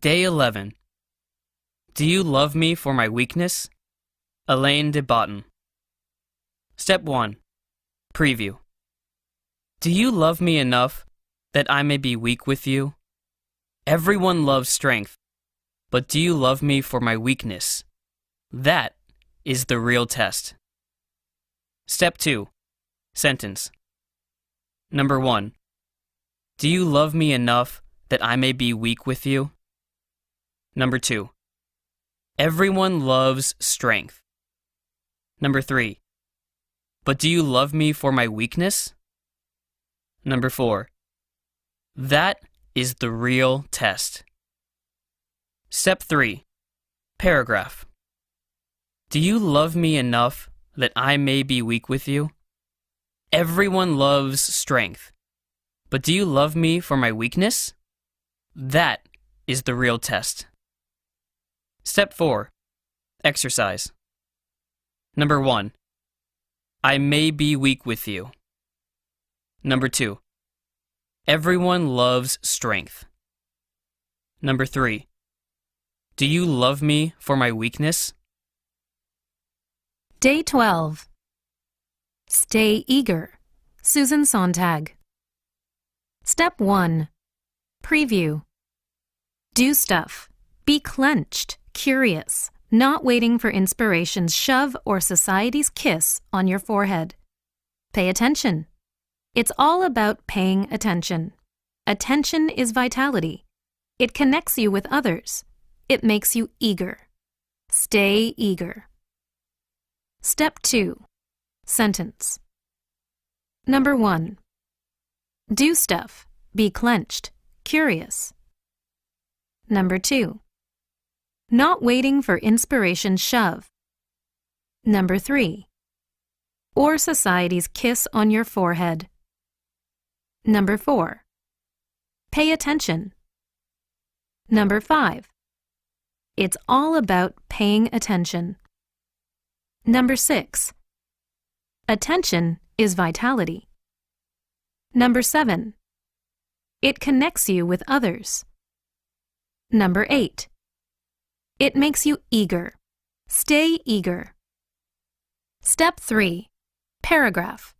Day 11. Do you love me for my weakness? Elaine de Botton. Step 1. Preview. Do you love me enough that I may be weak with you? Everyone loves strength, but do you love me for my weakness? That is the real test. Step 2. Sentence. Number 1. Do you love me enough that I may be weak with you? Number two, everyone loves strength. Number three, but do you love me for my weakness? Number four, that is the real test. Step three, paragraph. Do you love me enough that I may be weak with you? Everyone loves strength. But do you love me for my weakness? That is the real test. Step 4 Exercise. Number 1 I may be weak with you. Number 2 Everyone loves strength. Number 3 Do you love me for my weakness? Day 12 Stay eager. Susan Sontag. Step 1 Preview. Do stuff. Be clenched curious, not waiting for inspiration's shove or society's kiss on your forehead. Pay attention. It's all about paying attention. Attention is vitality. It connects you with others. It makes you eager. Stay eager. Step 2 Sentence Number 1 Do stuff. Be clenched. Curious. Number 2 not waiting for inspiration shove. Number 3. Or society's kiss on your forehead. Number 4. Pay attention. Number 5. It's all about paying attention. Number 6. Attention is vitality. Number 7. It connects you with others. Number 8. It makes you eager. Stay eager. Step 3. Paragraph.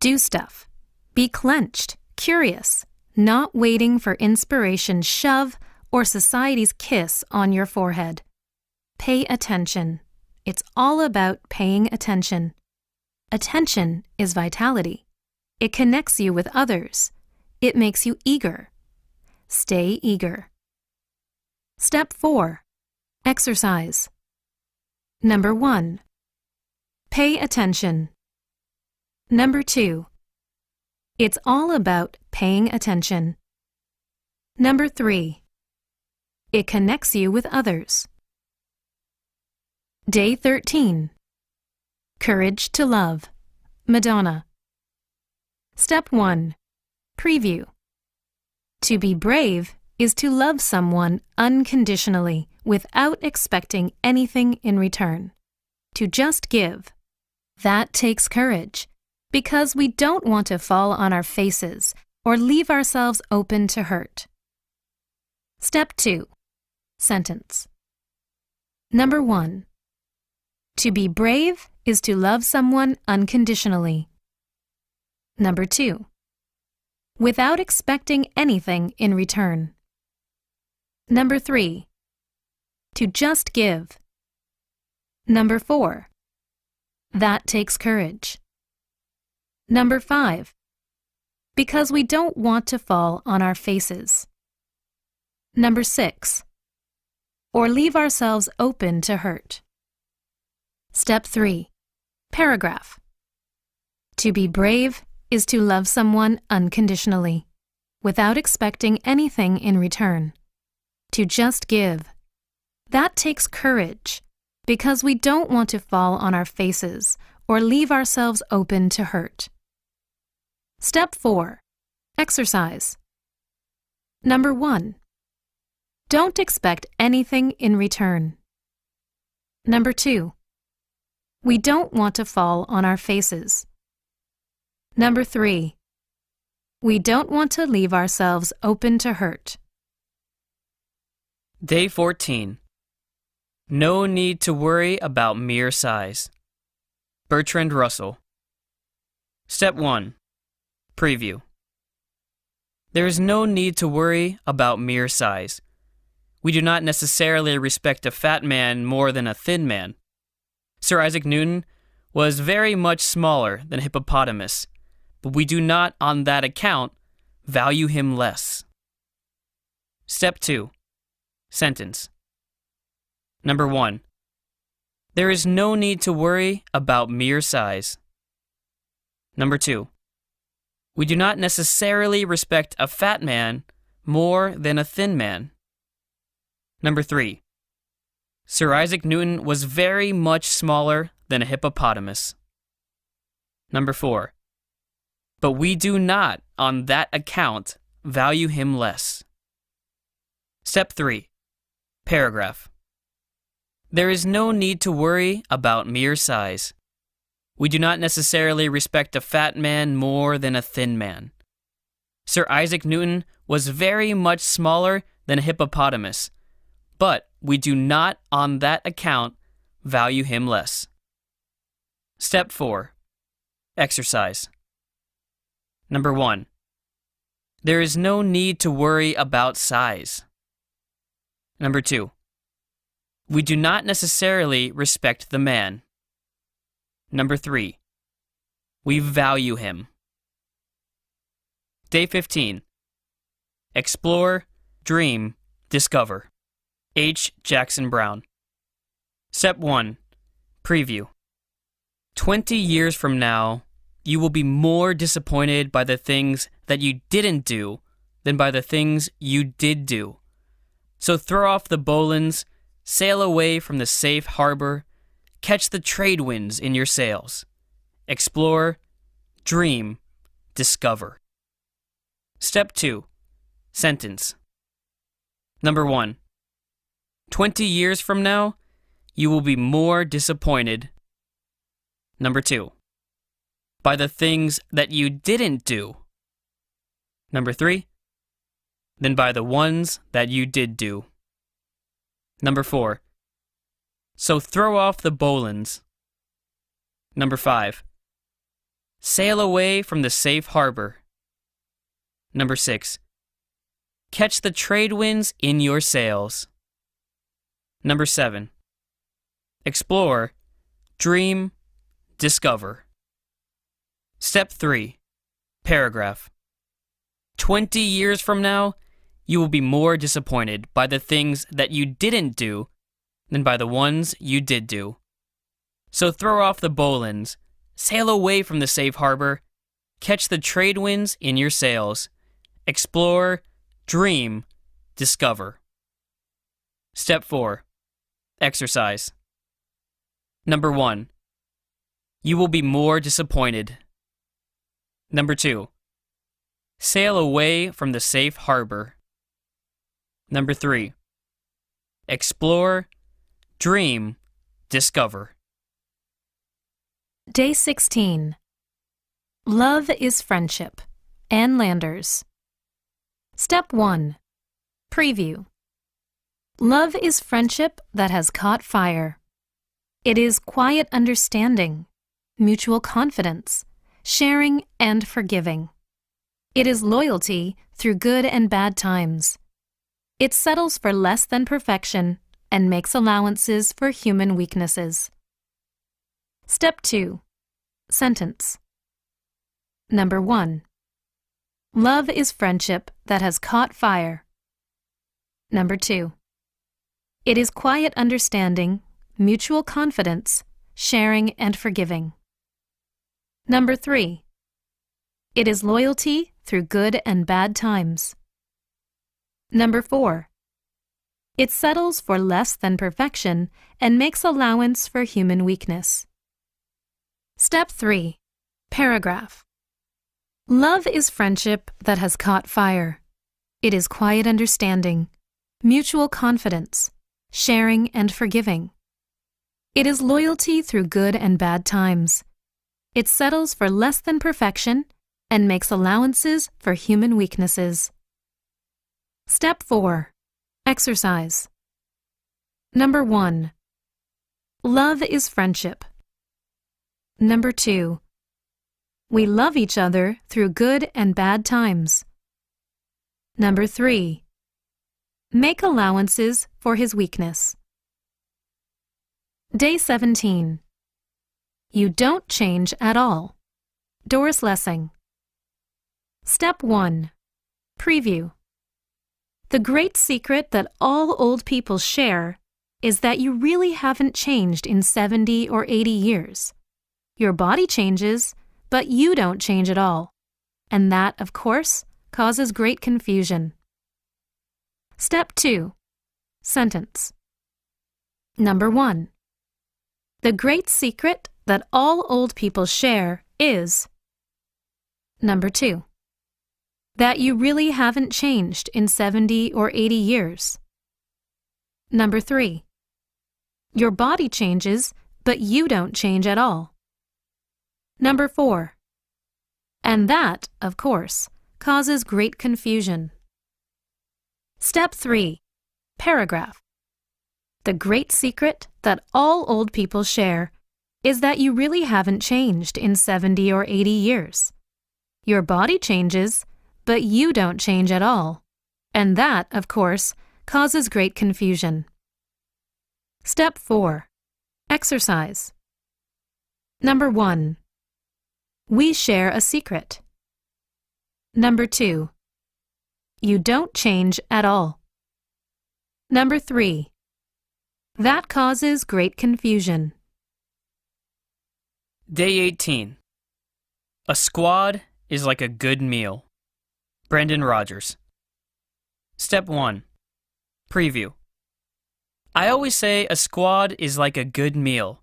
Do stuff. Be clenched, curious, not waiting for inspiration shove or society's kiss on your forehead. Pay attention. It's all about paying attention. Attention is vitality. It connects you with others. It makes you eager. Stay eager. Step 4 Exercise. Number 1. Pay attention. Number 2. It's all about paying attention. Number 3. It connects you with others. Day 13. Courage to Love. Madonna. Step 1. Preview. To be brave is to love someone unconditionally without expecting anything in return. To just give. That takes courage, because we don't want to fall on our faces or leave ourselves open to hurt. Step 2 Sentence Number 1 To be brave is to love someone unconditionally. Number 2 Without expecting anything in return. Number 3 to just give. Number four. That takes courage. Number five. Because we don't want to fall on our faces. Number six. Or leave ourselves open to hurt. Step three. Paragraph. To be brave is to love someone unconditionally, without expecting anything in return. To just give that takes courage because we don't want to fall on our faces or leave ourselves open to hurt. Step 4 Exercise. Number 1. Don't expect anything in return. Number 2. We don't want to fall on our faces. Number 3. We don't want to leave ourselves open to hurt. Day 14. No need to worry about mere size. Bertrand Russell. Step 1 Preview. There is no need to worry about mere size. We do not necessarily respect a fat man more than a thin man. Sir Isaac Newton was very much smaller than Hippopotamus, but we do not, on that account, value him less. Step 2 Sentence Number 1. There is no need to worry about mere size. Number 2. We do not necessarily respect a fat man more than a thin man. Number 3. Sir Isaac Newton was very much smaller than a hippopotamus. Number 4. But we do not, on that account, value him less. Step 3. Paragraph. There is no need to worry about mere size. We do not necessarily respect a fat man more than a thin man. Sir Isaac Newton was very much smaller than a hippopotamus, but we do not, on that account, value him less. Step 4 Exercise. Number 1. There is no need to worry about size. Number 2. We do not necessarily respect the man. Number three, we value him. Day 15 Explore, Dream, Discover. H. Jackson Brown. Step 1 Preview. 20 years from now, you will be more disappointed by the things that you didn't do than by the things you did do. So throw off the Bolins Sail away from the safe harbor. Catch the trade winds in your sails. Explore, dream, discover. Step 2 Sentence Number 1 20 years from now, you will be more disappointed. Number 2 By the things that you didn't do. Number 3 Than by the ones that you did do. Number four. So throw off the bolins. Number five. Sail away from the safe harbor. Number six. Catch the trade winds in your sails. Number seven. Explore, dream, discover. Step three. Paragraph. Twenty years from now, you will be more disappointed by the things that you didn't do than by the ones you did do. So throw off the bowlines, sail away from the safe harbor, catch the trade winds in your sails, explore, dream, discover. Step 4 Exercise. Number 1. You will be more disappointed. Number 2. Sail away from the safe harbor. Number three, explore, dream, discover. Day 16 Love is Friendship. Ann Landers. Step 1 Preview Love is friendship that has caught fire. It is quiet understanding, mutual confidence, sharing, and forgiving. It is loyalty through good and bad times. It settles for less than perfection and makes allowances for human weaknesses. Step 2 Sentence Number 1 Love is friendship that has caught fire. Number 2 It is quiet understanding, mutual confidence, sharing, and forgiving. Number 3 It is loyalty through good and bad times. Number 4. It settles for less than perfection and makes allowance for human weakness. Step 3. Paragraph. Love is friendship that has caught fire. It is quiet understanding, mutual confidence, sharing and forgiving. It is loyalty through good and bad times. It settles for less than perfection and makes allowances for human weaknesses. Step 4. Exercise. Number 1. Love is friendship. Number 2. We love each other through good and bad times. Number 3. Make allowances for his weakness. Day 17. You don't change at all. Doris Lessing. Step 1. Preview. The great secret that all old people share is that you really haven't changed in 70 or 80 years. Your body changes, but you don't change at all. And that, of course, causes great confusion. Step 2 Sentence Number 1 The great secret that all old people share is Number 2 that you really haven't changed in 70 or 80 years. Number 3. Your body changes, but you don't change at all. Number 4. And that, of course, causes great confusion. Step 3. Paragraph. The great secret that all old people share is that you really haven't changed in 70 or 80 years. Your body changes, but you don't change at all. And that, of course, causes great confusion. Step 4 Exercise. Number 1. We share a secret. Number 2. You don't change at all. Number 3. That causes great confusion. Day 18. A squad is like a good meal. Brendan Rogers. Step 1 Preview. I always say a squad is like a good meal.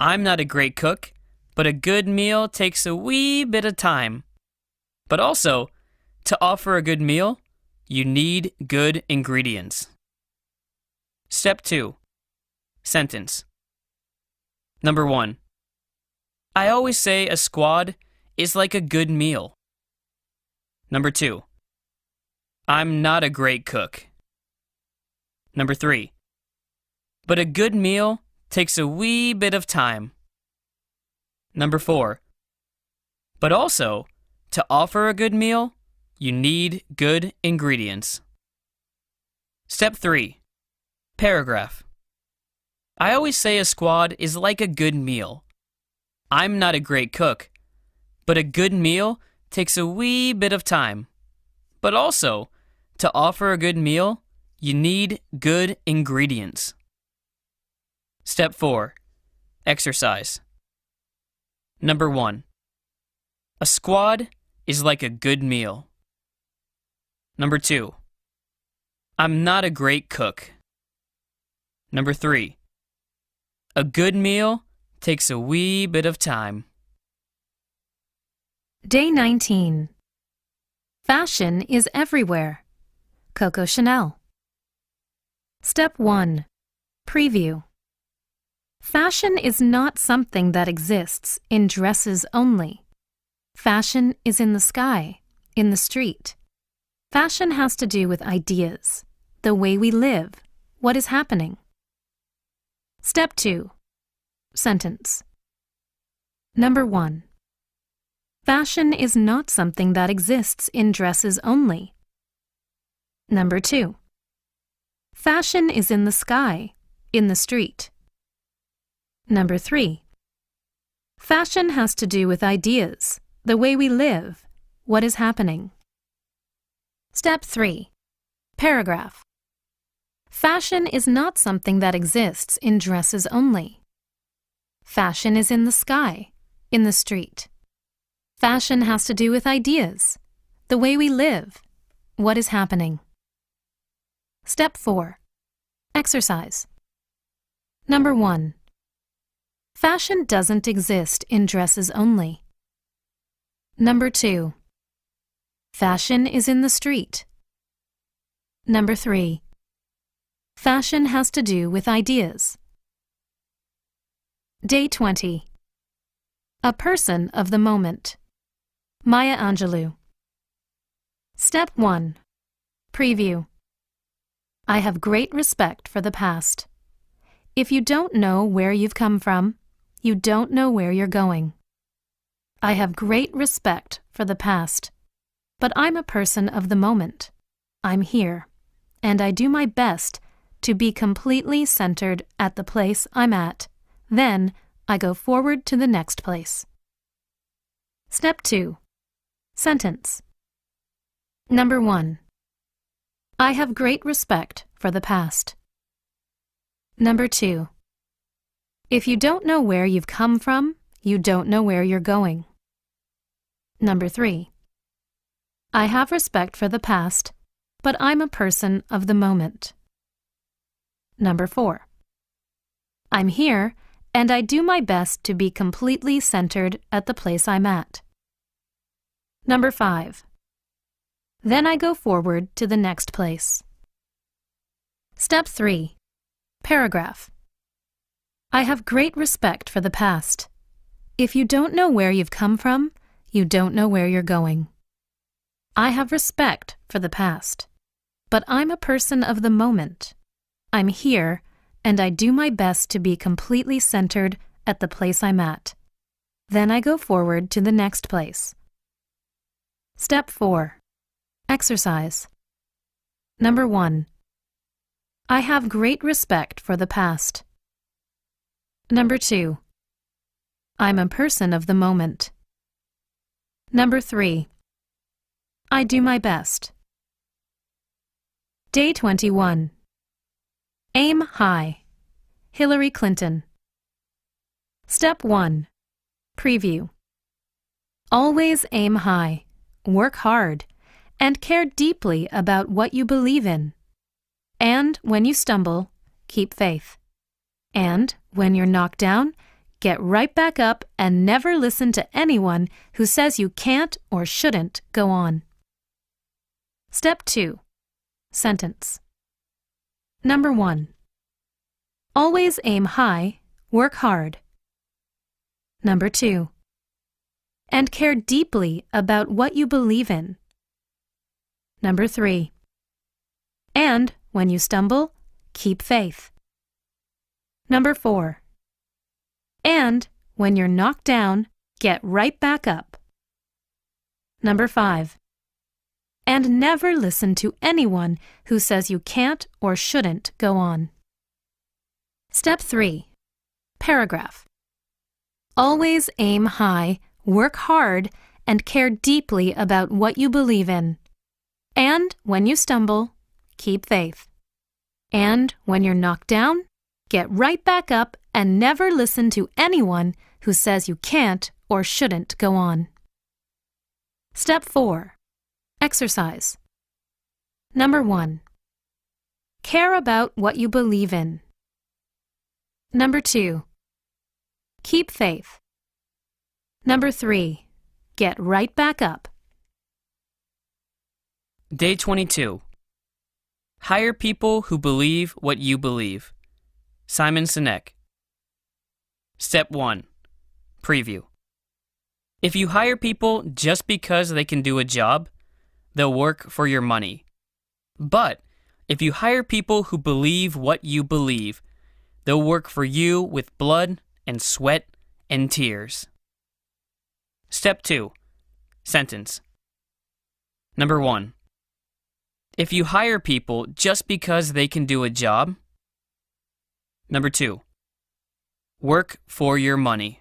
I'm not a great cook, but a good meal takes a wee bit of time. But also, to offer a good meal, you need good ingredients. Step 2 Sentence Number 1 I always say a squad is like a good meal. Number two, I'm not a great cook. Number three, but a good meal takes a wee bit of time. Number four, but also, to offer a good meal, you need good ingredients. Step 3 Paragraph. I always say a squad is like a good meal. I'm not a great cook, but a good meal takes a wee bit of time. But also, to offer a good meal, you need good ingredients. Step 4 Exercise. Number 1 A squad is like a good meal. Number 2 I'm not a great cook. Number 3 A good meal takes a wee bit of time. Day 19. Fashion is everywhere. Coco Chanel. Step 1. Preview. Fashion is not something that exists in dresses only. Fashion is in the sky, in the street. Fashion has to do with ideas, the way we live, what is happening. Step 2. Sentence. Number 1. Fashion is not something that exists in dresses only. Number 2. Fashion is in the sky, in the street. Number 3. Fashion has to do with ideas, the way we live, what is happening. Step 3. Paragraph. Fashion is not something that exists in dresses only. Fashion is in the sky, in the street. Fashion has to do with ideas, the way we live, what is happening. Step 4 Exercise. Number 1 Fashion doesn't exist in dresses only. Number 2 Fashion is in the street. Number 3 Fashion has to do with ideas. Day 20 A person of the moment. Maya Angelou. Step 1. Preview. I have great respect for the past. If you don't know where you've come from, you don't know where you're going. I have great respect for the past, but I'm a person of the moment. I'm here, and I do my best to be completely centered at the place I'm at. Then I go forward to the next place. Step 2 Sentence Number 1. I have great respect for the past. Number 2. If you don't know where you've come from, you don't know where you're going. Number 3. I have respect for the past, but I'm a person of the moment. Number 4. I'm here, and I do my best to be completely centered at the place I'm at. Number 5. Then I go forward to the next place. Step 3. Paragraph. I have great respect for the past. If you don't know where you've come from, you don't know where you're going. I have respect for the past. But I'm a person of the moment. I'm here, and I do my best to be completely centered at the place I'm at. Then I go forward to the next place. Step 4. Exercise. Number 1. I have great respect for the past. Number 2. I'm a person of the moment. Number 3. I do my best. Day 21. Aim high. Hillary Clinton. Step 1. Preview. Always aim high work hard, and care deeply about what you believe in. And when you stumble, keep faith. And when you're knocked down, get right back up and never listen to anyone who says you can't or shouldn't go on. Step 2 Sentence Number 1 Always aim high, work hard. Number 2 and care deeply about what you believe in. Number three. And when you stumble, keep faith. Number four. And when you're knocked down, get right back up. Number five. And never listen to anyone who says you can't or shouldn't go on. Step 3. Paragraph. Always aim high work hard, and care deeply about what you believe in. And when you stumble, keep faith. And when you're knocked down, get right back up and never listen to anyone who says you can't or shouldn't go on. Step 4 Exercise. Number 1 Care about what you believe in. Number 2 Keep faith. Number 3. Get right back up. Day 22. Hire people who believe what you believe. Simon Sinek. Step 1. Preview. If you hire people just because they can do a job, they'll work for your money. But if you hire people who believe what you believe, they'll work for you with blood and sweat and tears. Step 2 Sentence Number 1 If you hire people just because they can do a job. Number 2 Work for your money.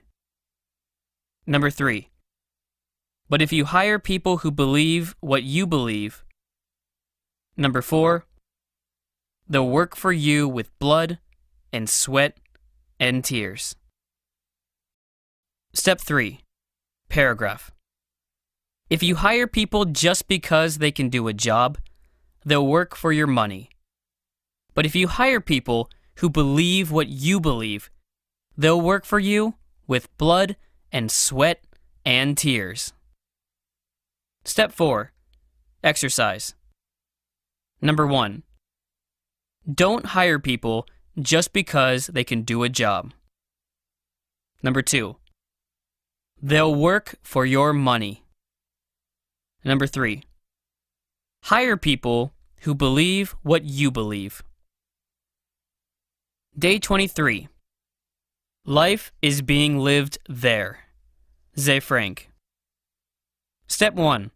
Number 3 But if you hire people who believe what you believe. Number 4 They'll work for you with blood and sweat and tears. Step 3 Paragraph. If you hire people just because they can do a job, they'll work for your money. But if you hire people who believe what you believe, they'll work for you with blood and sweat and tears. Step 4 Exercise. Number 1. Don't hire people just because they can do a job. Number 2. They'll work for your money. Number three, hire people who believe what you believe. Day 23. Life is being lived there. Zay Frank. Step 1.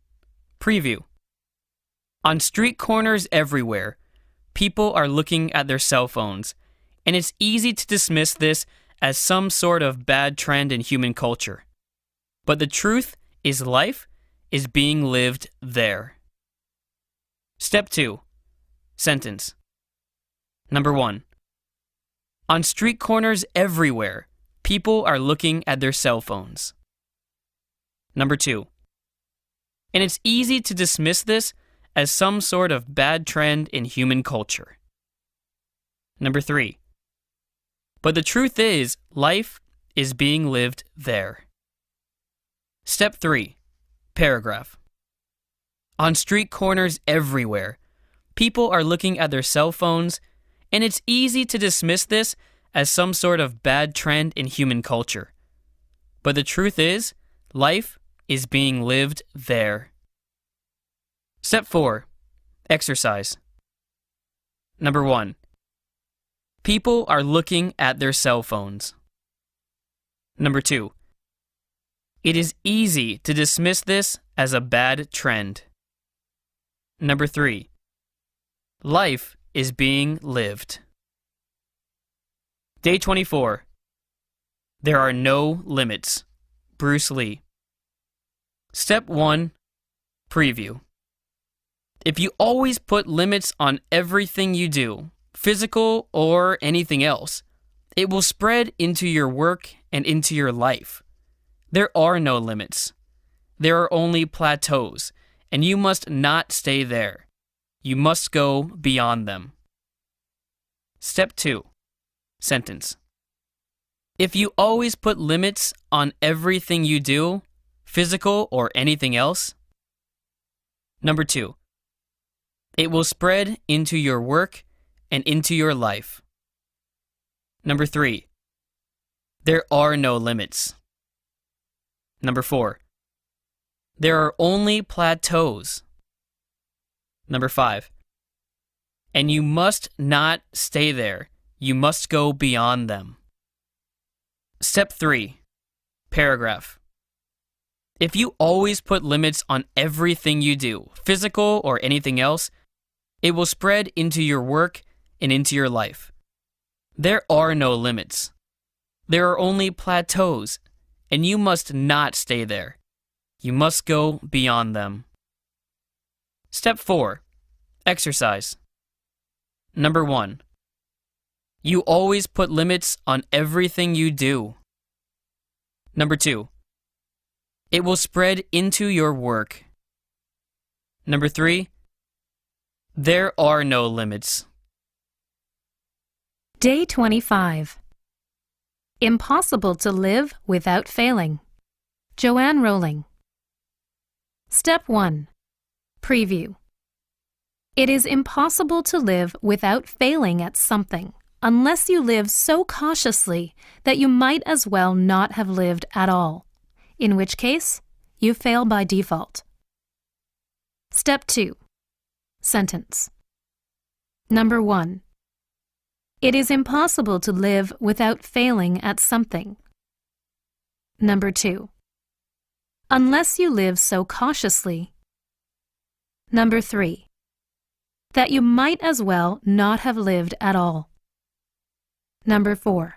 Preview. On street corners everywhere, people are looking at their cell phones, and it's easy to dismiss this as some sort of bad trend in human culture. But the truth is life is being lived there. Step 2 Sentence Number 1 On street corners everywhere, people are looking at their cell phones. Number 2 And it's easy to dismiss this as some sort of bad trend in human culture. Number 3 But the truth is, life is being lived there. Step 3 Paragraph. On street corners everywhere, people are looking at their cell phones, and it's easy to dismiss this as some sort of bad trend in human culture. But the truth is, life is being lived there. Step 4 Exercise. Number 1 People are looking at their cell phones. Number 2 it is easy to dismiss this as a bad trend. Number three, life is being lived. Day 24. There are no limits. Bruce Lee. Step 1 Preview. If you always put limits on everything you do, physical or anything else, it will spread into your work and into your life. There are no limits. There are only plateaus, and you must not stay there. You must go beyond them. Step 2 Sentence If you always put limits on everything you do, physical or anything else, Number 2 It will spread into your work and into your life. Number 3 There are no limits. Number four, there are only plateaus. Number five, and you must not stay there. You must go beyond them. Step three, paragraph. If you always put limits on everything you do, physical or anything else, it will spread into your work and into your life. There are no limits. There are only plateaus and you must not stay there. You must go beyond them. Step 4 Exercise. Number 1. You always put limits on everything you do. Number 2. It will spread into your work. Number 3. There are no limits. Day 25 Impossible to live without failing. Joanne Rowling. Step 1 Preview. It is impossible to live without failing at something, unless you live so cautiously that you might as well not have lived at all, in which case, you fail by default. Step 2 Sentence. Number 1. It is impossible to live without failing at something. Number two, unless you live so cautiously. Number three, that you might as well not have lived at all. Number four,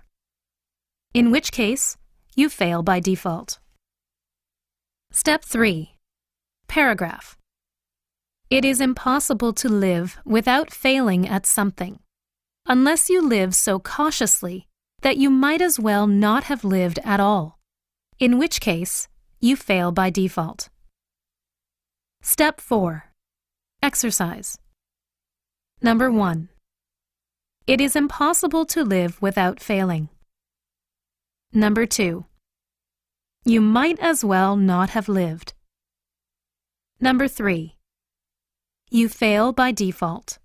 in which case you fail by default. Step three, paragraph. It is impossible to live without failing at something unless you live so cautiously that you might as well not have lived at all, in which case, you fail by default. Step 4 Exercise. Number 1. It is impossible to live without failing. Number 2. You might as well not have lived. Number 3. You fail by default.